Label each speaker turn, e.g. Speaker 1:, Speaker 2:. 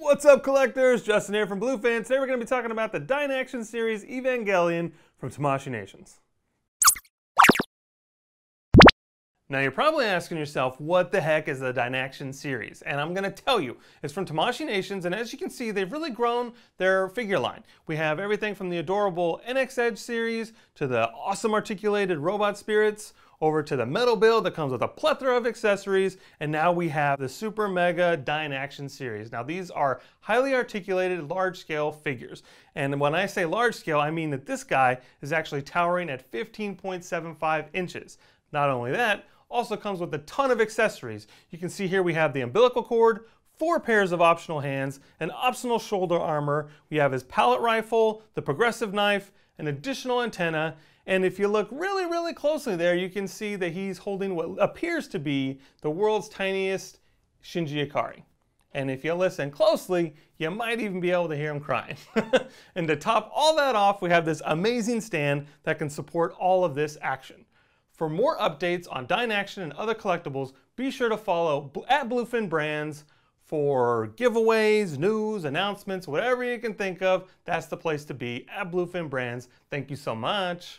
Speaker 1: What's up, collectors? Justin here from Blue Fans. Today we're going to be talking about the Dynaction series Evangelion from Tamashi Nations. Now you're probably asking yourself, what the heck is the Dynaction series? And I'm gonna tell you, it's from Tamashi Nations, and as you can see, they've really grown their figure line. We have everything from the adorable NX Edge series, to the awesome articulated robot spirits, over to the metal build that comes with a plethora of accessories, and now we have the Super Mega Dynaction series. Now these are highly articulated large-scale figures, and when I say large-scale, I mean that this guy is actually towering at 15.75 inches. Not only that, also comes with a ton of accessories. You can see here we have the umbilical cord, four pairs of optional hands, an optional shoulder armor, we have his pallet rifle, the progressive knife, an additional antenna, and if you look really, really closely there, you can see that he's holding what appears to be the world's tiniest Shinji Ikari. And if you listen closely, you might even be able to hear him crying. and to top all that off, we have this amazing stand that can support all of this action. For more updates on Dine Action and other collectibles, be sure to follow at Bluefin Brands for giveaways, news, announcements, whatever you can think of. That's the place to be at Bluefin Brands. Thank you so much.